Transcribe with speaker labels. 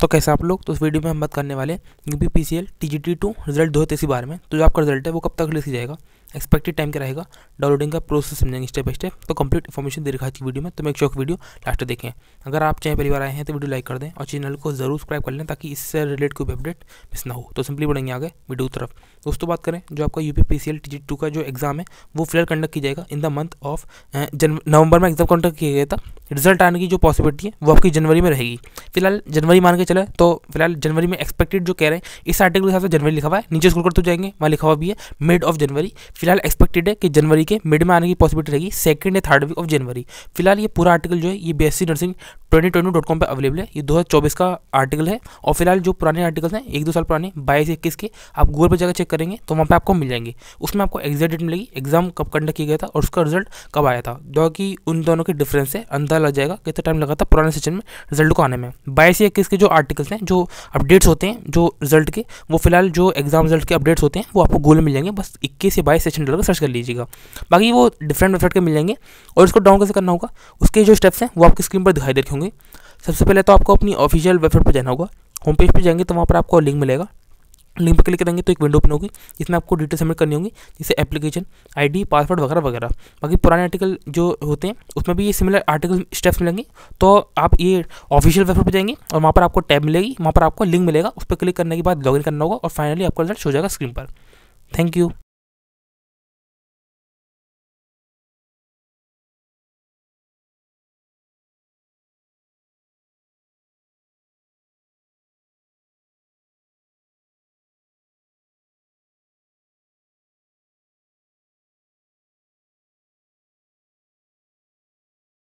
Speaker 1: तो कैसे आप लोग तो उस वीडियो में हम बात करने वाले U P P C L T G T two result दो तेईस बार में तो जो आपका रिजल्ट है वो कब तक रिलीज किया जाएगा एक्सपेक्टेड टाइम क्या रहेगा डाउनलोडिंग का प्रोसेस समझेंगे स्टेप बाई स्टेप तो कंप्लीट इन्फॉर्मेशन दे रखा है वीडियो में तो मेक श्योर वीडियो लास्ट देखें अगर आप चाहे परिवार आए हैं तो वीडियो लाइक कर दें और चैनल को जरूर सब्सक्राइब कर लें ताकि इससे रिलेटेड कोई अपडेट मिस ना हो तो सिंपली बढ़ेंगे आगे वीडियो तरफ दोस्तों बात करें जो आपका U P C L T two का जो एग्जाम है वो फिलहाल कंडक्ट किया जाएगा in the month of November में एग्जाम कंडक्ट किया गया था रिजल्ट आने की जो पॉसिबिलिटी है वो आपकी जनवरी में रहेगी फिलहाल जनवरी मान के चले तो फिलहाल जनवरी में एक्सपेक्टेड जो कह रहे हैं इस आर्टिकल के हिसाब से जनवरी लिखा हुआ है नीचे स्कूल करते जाएंगे वहाँ लिखा हुआ भी है मिड ऑफ जनवरी फिलहाल एक्सपेक्टेड है कि जनवरी के मिड में आने की पॉसिबिलिटी रहेगी सेकंड या थर्ड वीक ऑफ जनवरी फिलहाल ये पूरा आर्टिकल जो है ये B nursing twenty twenty dot com पर अवेलेबल है ये 2024 का आर्टिकल है और फिलहाल जो पुराने आर्टिकल्स हैं एक दो साल पुराने बाईस इक्कीस के आप गूगल पर जाकर चेक करेंगे तो वहाँ पर आपको मिल जाएंगे उसमें आपको एग्जैक्ट डेट मिलेगी एग्जाम कब कंडक्ट किया गया था और उसका रिजल्ट कब आया था जो कि उन दोनों के डिफरेंस है अंदर लग जाएगा कितना टाइम लगा था पुराने सेशन में रिजल्ट को आने में बाईस या इक्कीस के जो आर्टिकल्स हैं जो अपडेट्स होते हैं जो रिजल्ट के वो फिलहाल जो एग्जाम रिजल्ट के अपडेट्स होते हैं वो आपको गूगल मिल जाएंगे बस इक्कीस से बाईस सेक्शन डॉलर सर्च कर लीजिएगा बाकी वो डिफरेंट वेबसाइट के मिल जाएंगे और इसको डाउन कैसे करना होगा उसके जो स्टेप्स हैं वो आपकी स्क्रीन पर दिखाई दे रखे होंगे सबसे पहले तो आपको अपनी ऑफिशियल वेबसाइट पर जाना होगा होम पेज पर जाएंगे तो वहाँ पर आपको लिंक मिलेगा लिंक पर क्लिक करेंगे तो एक विंडो ओपन होगी जिसमें आपको डिटेल सबमिट करनी होगी जैसे एप्लीकेशन आईडी पासवर्ड वगैरह वगैरह बाकी पुराने आर्टिकल जो होते हैं उसमें भी ये सिमिलर आर्टिकल स्टेप्स मिलेंगे तो आप ये ऑफिशियल वेबसाइट पर जाएंगे और वहाँ पर आपको टैब मिलेगी वहाँ पर आपको लिंक मिलेगा उस पर क्लिक करने के बाद लॉगिन करना होगा और फाइनली आपका रिजल्ट हो जाएगा स्क्रीन पर थैंक यू